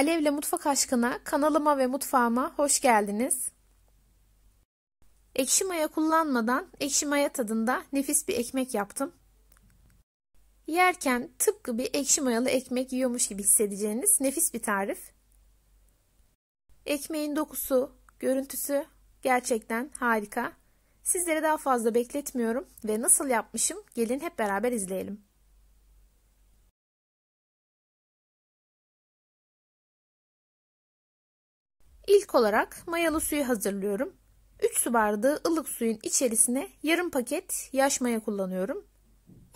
Alevle Mutfak Aşkına kanalıma ve mutfağıma hoş geldiniz. Ekşi maya kullanmadan ekşi maya tadında nefis bir ekmek yaptım. Yerken tıpkı bir ekşi mayalı ekmek yiyormuş gibi hissedeceğiniz nefis bir tarif. Ekmeğin dokusu, görüntüsü gerçekten harika. Sizleri daha fazla bekletmiyorum ve nasıl yapmışım gelin hep beraber izleyelim. İlk olarak mayalı suyu hazırlıyorum. 3 su bardağı ılık suyun içerisine yarım paket yaş maya kullanıyorum.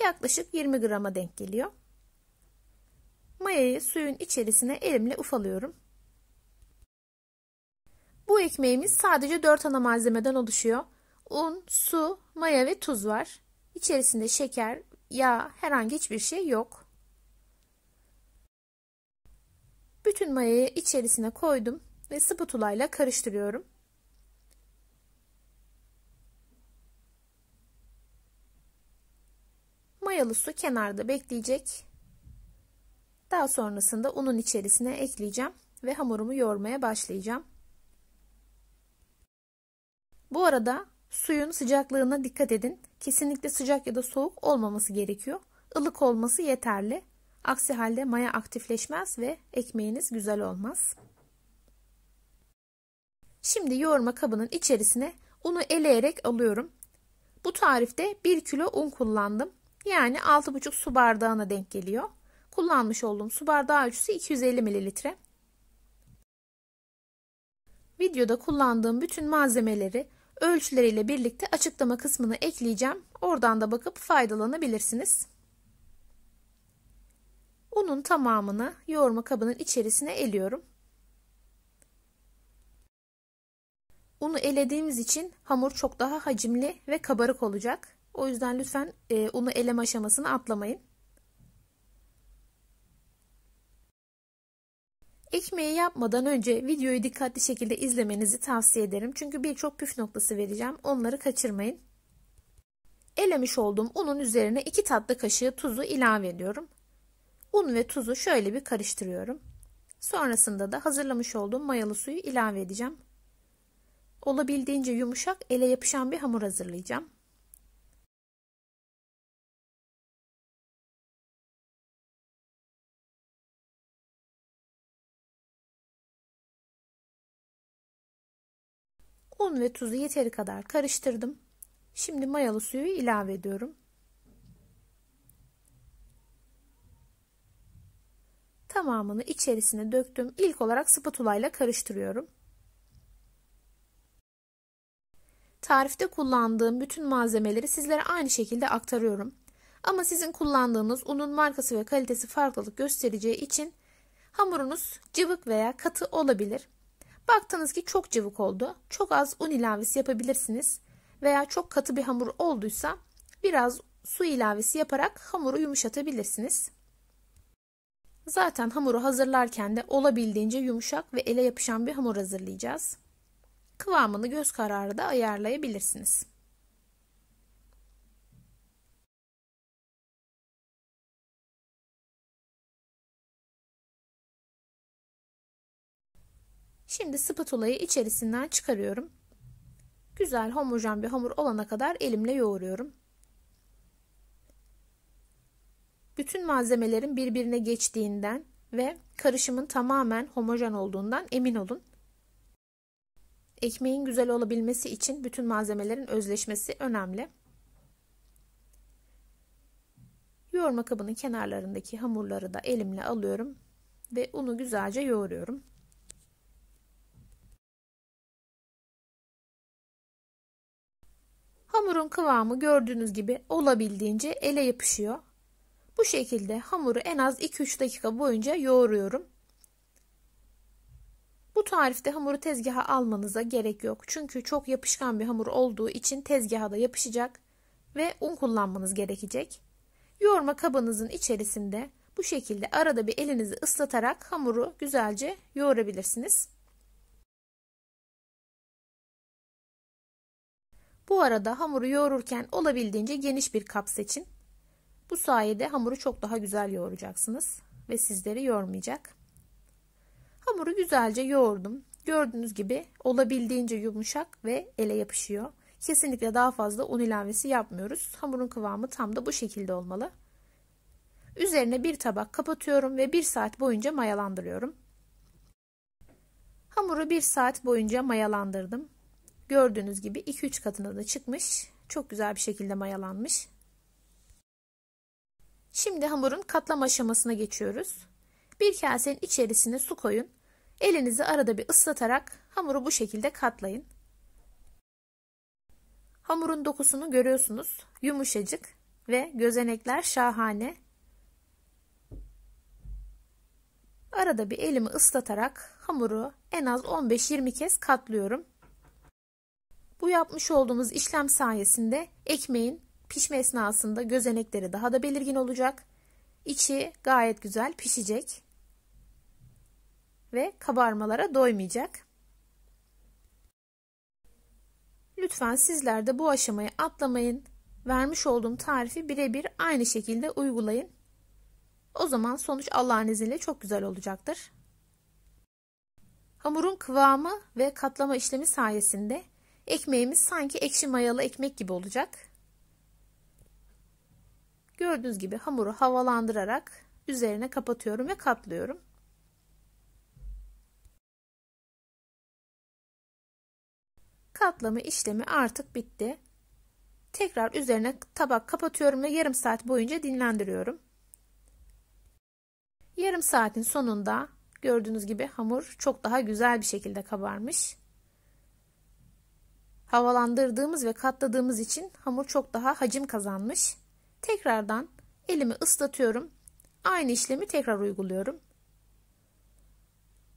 Yaklaşık 20 grama denk geliyor. Mayayı suyun içerisine elimle ufalıyorum. Bu ekmeğimiz sadece 4 ana malzemeden oluşuyor. Un, su, maya ve tuz var. İçerisinde şeker, yağ, herhangi hiçbir şey yok. Bütün mayayı içerisine koydum ve spatula ile karıştırıyorum. Mayalı su kenarda bekleyecek. Daha sonrasında unun içerisine ekleyeceğim ve hamurumu yoğurmaya başlayacağım. Bu arada suyun sıcaklığına dikkat edin. Kesinlikle sıcak ya da soğuk olmaması gerekiyor. Ilık olması yeterli. Aksi halde maya aktifleşmez ve ekmeğiniz güzel olmaz. Şimdi yoğurma kabının içerisine unu eleyerek alıyorum. Bu tarifte 1 kilo un kullandım. Yani 6,5 su bardağına denk geliyor. Kullanmış olduğum su bardağı ölçüsü 250 mililitre. Videoda kullandığım bütün malzemeleri ölçüleriyle birlikte açıklama kısmını ekleyeceğim. Oradan da bakıp faydalanabilirsiniz. Unun tamamını yoğurma kabının içerisine eliyorum. Unu elediğimiz için hamur çok daha hacimli ve kabarık olacak. O yüzden lütfen e, unu eleme aşamasını atlamayın. Ekmeği yapmadan önce videoyu dikkatli şekilde izlemenizi tavsiye ederim. Çünkü birçok püf noktası vereceğim. Onları kaçırmayın. Elemiş olduğum unun üzerine 2 tatlı kaşığı tuzu ilave ediyorum. Un ve tuzu şöyle bir karıştırıyorum. Sonrasında da hazırlamış olduğum mayalı suyu ilave edeceğim olabildiğince yumuşak ele yapışan bir hamur hazırlayacağım. Un ve tuzu yeteri kadar karıştırdım. Şimdi mayalı suyu ilave ediyorum. Tamamını içerisine döktüm. İlk olarak spatula ile karıştırıyorum. Tarifte kullandığım bütün malzemeleri sizlere aynı şekilde aktarıyorum. Ama sizin kullandığınız unun markası ve kalitesi farklılık göstereceği için hamurunuz cıvık veya katı olabilir. Baktınız ki çok cıvık oldu. Çok az un ilavesi yapabilirsiniz. Veya çok katı bir hamur olduysa biraz su ilavesi yaparak hamuru yumuşatabilirsiniz. Zaten hamuru hazırlarken de olabildiğince yumuşak ve ele yapışan bir hamur hazırlayacağız. Kıvamını göz kararı da ayarlayabilirsiniz. Şimdi spatulayı içerisinden çıkarıyorum. Güzel homojen bir hamur olana kadar elimle yoğuruyorum. Bütün malzemelerin birbirine geçtiğinden ve karışımın tamamen homojen olduğundan emin olun. Ekmeğin güzel olabilmesi için bütün malzemelerin özleşmesi önemli. Yoğurma kabının kenarlarındaki hamurları da elimle alıyorum ve unu güzelce yoğuruyorum. Hamurun kıvamı gördüğünüz gibi olabildiğince ele yapışıyor. Bu şekilde hamuru en az 2-3 dakika boyunca yoğuruyorum tarifte hamuru tezgaha almanıza gerek yok. Çünkü çok yapışkan bir hamur olduğu için tezgaha da yapışacak ve un kullanmanız gerekecek. Yoğurma kabınızın içerisinde bu şekilde arada bir elinizi ıslatarak hamuru güzelce yoğurabilirsiniz. Bu arada hamuru yoğururken olabildiğince geniş bir kap seçin. Bu sayede hamuru çok daha güzel yoğuracaksınız ve sizleri yormayacak. Hamuru güzelce yoğurdum. Gördüğünüz gibi olabildiğince yumuşak ve ele yapışıyor. Kesinlikle daha fazla un ilavesi yapmıyoruz. Hamurun kıvamı tam da bu şekilde olmalı. Üzerine bir tabak kapatıyorum ve bir saat boyunca mayalandırıyorum. Hamuru bir saat boyunca mayalandırdım. Gördüğünüz gibi 2-3 katına da çıkmış. Çok güzel bir şekilde mayalanmış. Şimdi hamurun katlama aşamasına geçiyoruz. Bir kasenin içerisine su koyun. Elinizi arada bir ıslatarak hamuru bu şekilde katlayın. Hamurun dokusunu görüyorsunuz. Yumuşacık ve gözenekler şahane. Arada bir elimi ıslatarak hamuru en az 15-20 kez katlıyorum. Bu yapmış olduğumuz işlem sayesinde ekmeğin pişme esnasında gözenekleri daha da belirgin olacak. İçi gayet güzel pişecek ve kabarmalara doymayacak. Lütfen sizler de bu aşamayı atlamayın. Vermiş olduğum tarifi birebir aynı şekilde uygulayın. O zaman sonuç Allah'ın izniyle çok güzel olacaktır. Hamurun kıvamı ve katlama işlemi sayesinde ekmeğimiz sanki ekşi mayalı ekmek gibi olacak. Gördüğünüz gibi hamuru havalandırarak üzerine kapatıyorum ve katlıyorum. katlama işlemi artık bitti. Tekrar üzerine tabak kapatıyorum ve yarım saat boyunca dinlendiriyorum. Yarım saatin sonunda gördüğünüz gibi hamur çok daha güzel bir şekilde kabarmış. Havalandırdığımız ve katladığımız için hamur çok daha hacim kazanmış. Tekrardan elimi ıslatıyorum. Aynı işlemi tekrar uyguluyorum.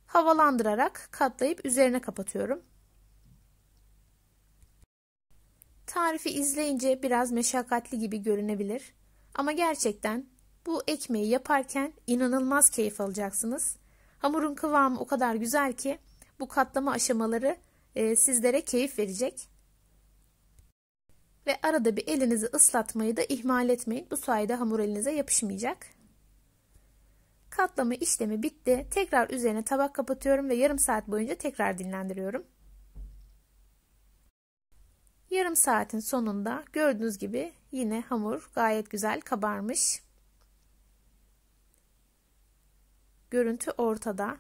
Havalandırarak katlayıp üzerine kapatıyorum. Tarifi izleyince biraz meşakkatli gibi görünebilir. Ama gerçekten bu ekmeği yaparken inanılmaz keyif alacaksınız. Hamurun kıvamı o kadar güzel ki bu katlama aşamaları e, sizlere keyif verecek. Ve arada bir elinizi ıslatmayı da ihmal etmeyin. Bu sayede hamur elinize yapışmayacak. Katlama işlemi bitti. Tekrar üzerine tabak kapatıyorum ve yarım saat boyunca tekrar dinlendiriyorum yarım saatin sonunda gördüğünüz gibi yine hamur gayet güzel kabarmış. Görüntü ortada.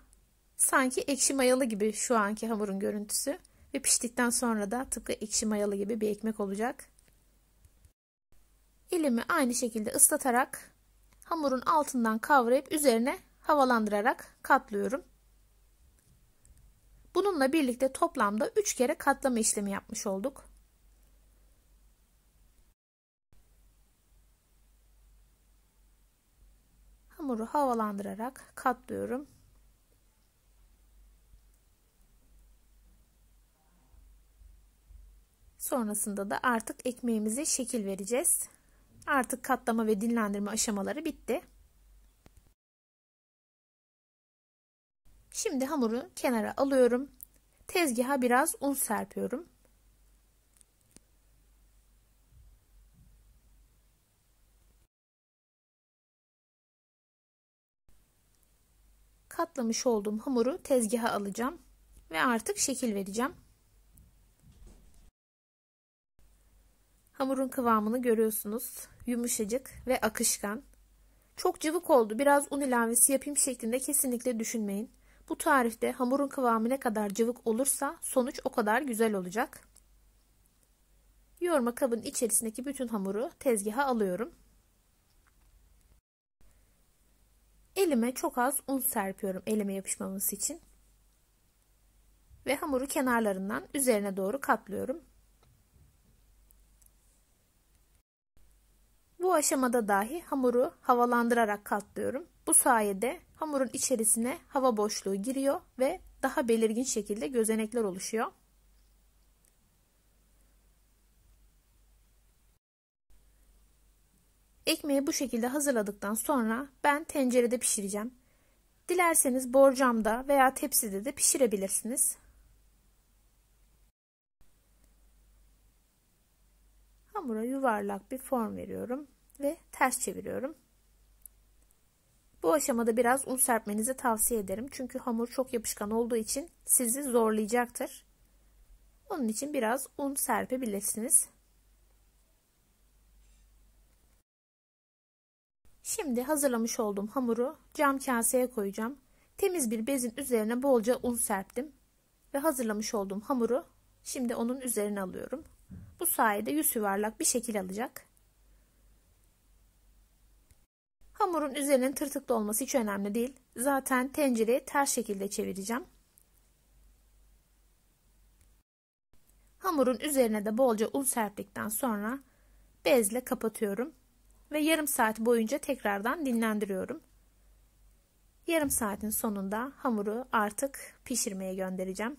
Sanki ekşi mayalı gibi şu anki hamurun görüntüsü ve piştikten sonra da tıpkı ekşi mayalı gibi bir ekmek olacak. Elimi aynı şekilde ıslatarak hamurun altından kavrayıp üzerine havalandırarak katlıyorum. Bununla birlikte toplamda 3 kere katlama işlemi yapmış olduk. hamuru havalandırarak katlıyorum. Sonrasında da artık ekmeğimize şekil vereceğiz. Artık katlama ve dinlendirme aşamaları bitti. Şimdi hamuru kenara alıyorum. Tezgaha biraz un serpiyorum. katlamış olduğum hamuru tezgaha alacağım ve artık şekil vereceğim. Hamurun kıvamını görüyorsunuz. Yumuşacık ve akışkan. Çok cıvık oldu biraz un ilavesi yapayım şeklinde kesinlikle düşünmeyin. Bu tarifte hamurun kıvamı ne kadar cıvık olursa sonuç o kadar güzel olacak. Yoğurma kabın içerisindeki bütün hamuru tezgaha alıyorum. Elime çok az un serpiyorum elime yapışmaması için. Ve hamuru kenarlarından üzerine doğru katlıyorum. Bu aşamada dahi hamuru havalandırarak katlıyorum. Bu sayede hamurun içerisine hava boşluğu giriyor ve daha belirgin şekilde gözenekler oluşuyor. Ekmeği bu şekilde hazırladıktan sonra ben tencerede pişireceğim. Dilerseniz borcamda veya tepside de pişirebilirsiniz. Hamura yuvarlak bir form veriyorum ve ters çeviriyorum. Bu aşamada biraz un serpmenizi tavsiye ederim. Çünkü hamur çok yapışkan olduğu için sizi zorlayacaktır. Onun için biraz un serpebilirsiniz. Şimdi hazırlamış olduğum hamuru cam kaseye koyacağım. Temiz bir bezin üzerine bolca un serptim ve hazırlamış olduğum hamuru şimdi onun üzerine alıyorum. Bu sayede yüz yuvarlak bir şekil alacak. Hamurun üzerinin tırtıklı olması hiç önemli değil. Zaten tencereyi ters şekilde çevireceğim. Hamurun üzerine de bolca un serptikten sonra bezle kapatıyorum ve yarım saat boyunca tekrardan dinlendiriyorum. Yarım saatin sonunda hamuru artık pişirmeye göndereceğim.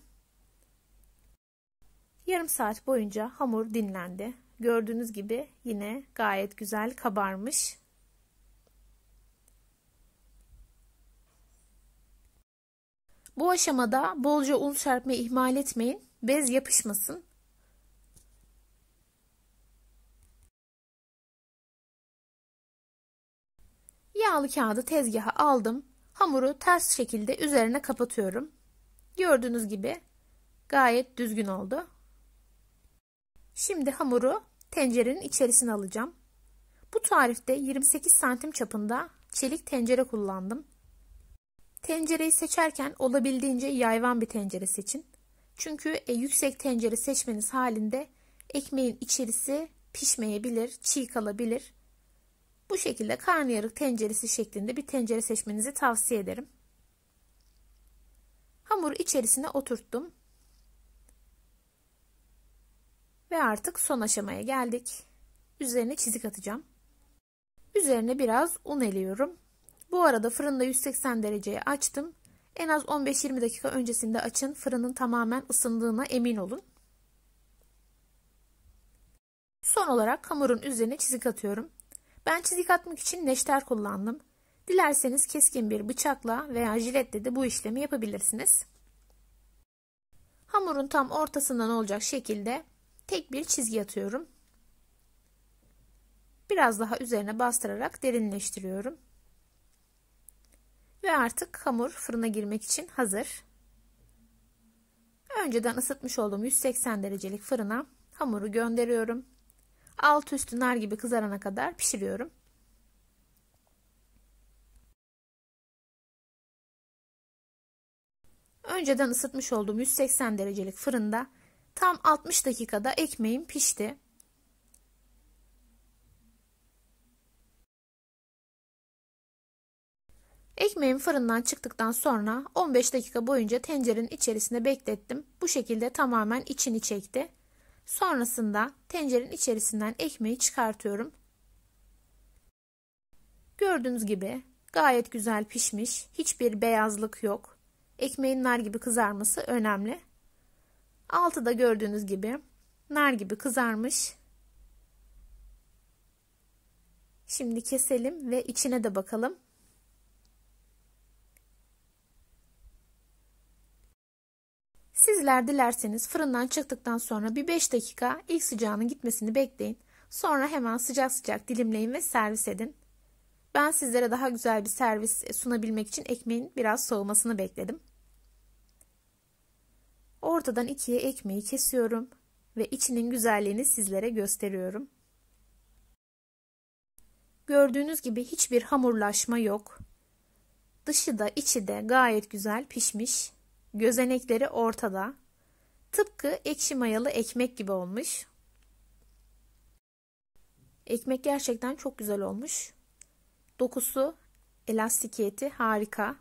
Yarım saat boyunca hamur dinlendi. Gördüğünüz gibi yine gayet güzel kabarmış. Bu aşamada bolca un serpme ihmal etmeyin. Bez yapışmasın. Yağlı kağıdı tezgaha aldım. Hamuru ters şekilde üzerine kapatıyorum. Gördüğünüz gibi gayet düzgün oldu. Şimdi hamuru tencerenin içerisine alacağım. Bu tarifte 28 santim çapında çelik tencere kullandım. Tencereyi seçerken olabildiğince yayvan bir tencere seçin. Çünkü e, yüksek tencere seçmeniz halinde ekmeğin içerisi pişmeyebilir, çiğ kalabilir bu şekilde karnıyarık tenceresi şeklinde bir tencere seçmenizi tavsiye ederim. Hamuru içerisine oturttum. Ve artık son aşamaya geldik. Üzerine çizik atacağım. Üzerine biraz un eliyorum. Bu arada fırında 180 dereceye açtım. En az 15-20 dakika öncesinde açın. Fırının tamamen ısındığına emin olun. Son olarak hamurun üzerine çizik atıyorum. Ben çizik atmak için neşter kullandım. Dilerseniz keskin bir bıçakla veya jiletle de bu işlemi yapabilirsiniz. Hamurun tam ortasından olacak şekilde tek bir çizgi atıyorum. Biraz daha üzerine bastırarak derinleştiriyorum. Ve artık hamur fırına girmek için hazır. Önceden ısıtmış olduğum 180 derecelik fırına hamuru gönderiyorum. Alt üstü nar gibi kızarana kadar pişiriyorum. Önceden ısıtmış olduğum 180 derecelik fırında tam 60 dakikada ekmeğim pişti. Ekmeğim fırından çıktıktan sonra 15 dakika boyunca tencerenin içerisinde beklettim. Bu şekilde tamamen içini çekti. Sonrasında tencerenin içerisinden ekmeği çıkartıyorum. Gördüğünüz gibi gayet güzel pişmiş. Hiçbir beyazlık yok. Ekmeğin nar gibi kızarması önemli. Altı da gördüğünüz gibi nar gibi kızarmış. Şimdi keselim ve içine de bakalım. Sizler dilerseniz fırından çıktıktan sonra bir 5 dakika ilk sıcağının gitmesini bekleyin. Sonra hemen sıcak sıcak dilimleyin ve servis edin. Ben sizlere daha güzel bir servis sunabilmek için ekmeğin biraz soğumasını bekledim. Ortadan ikiye ekmeği kesiyorum ve içinin güzelliğini sizlere gösteriyorum. Gördüğünüz gibi hiçbir hamurlaşma yok. Dışı da içi de gayet güzel pişmiş. Gözenekleri ortada. Tıpkı ekşi mayalı ekmek gibi olmuş. Ekmek gerçekten çok güzel olmuş. Dokusu, elastikiyeti harika.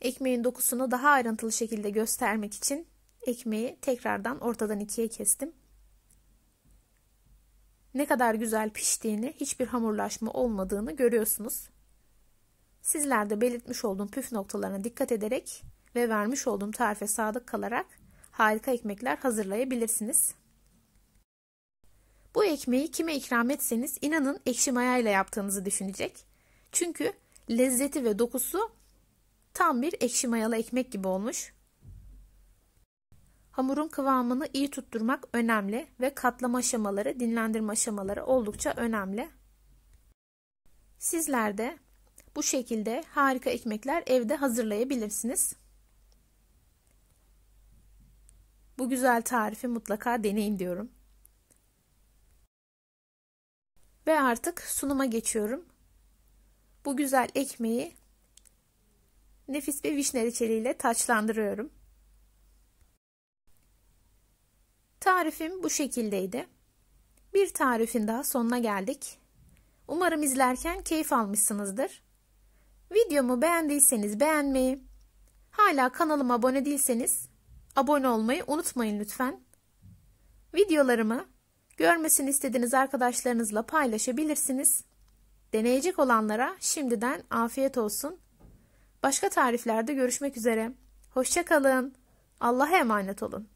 Ekmeğin dokusunu daha ayrıntılı şekilde göstermek için ekmeği tekrardan ortadan ikiye kestim. Ne kadar güzel piştiğini, hiçbir hamurlaşma olmadığını görüyorsunuz. Sizlerde belirtmiş olduğum püf noktalarına dikkat ederek ve vermiş olduğum tarife sadık kalarak harika ekmekler hazırlayabilirsiniz. Bu ekmeği kime ikram etseniz inanın ekşi mayayla yaptığınızı düşünecek. Çünkü lezzeti ve dokusu tam bir ekşi mayalı ekmek gibi olmuş. Hamurun kıvamını iyi tutturmak önemli ve katlama aşamaları, dinlendirme aşamaları oldukça önemli. Sizler de bu şekilde harika ekmekler evde hazırlayabilirsiniz. Bu güzel tarifi mutlaka deneyin diyorum. Ve artık sunuma geçiyorum. Bu güzel ekmeği nefis bir vişne reçeliyle taçlandırıyorum. Tarifim bu şekildeydi. Bir tarifin daha sonuna geldik. Umarım izlerken keyif almışsınızdır. Videomu beğendiyseniz beğenmeyi, hala kanalıma abone değilseniz abone olmayı unutmayın lütfen. Videolarımı görmesini istediğiniz arkadaşlarınızla paylaşabilirsiniz. Deneyecek olanlara şimdiden afiyet olsun. Başka tariflerde görüşmek üzere. Hoşçakalın. Allah'a emanet olun.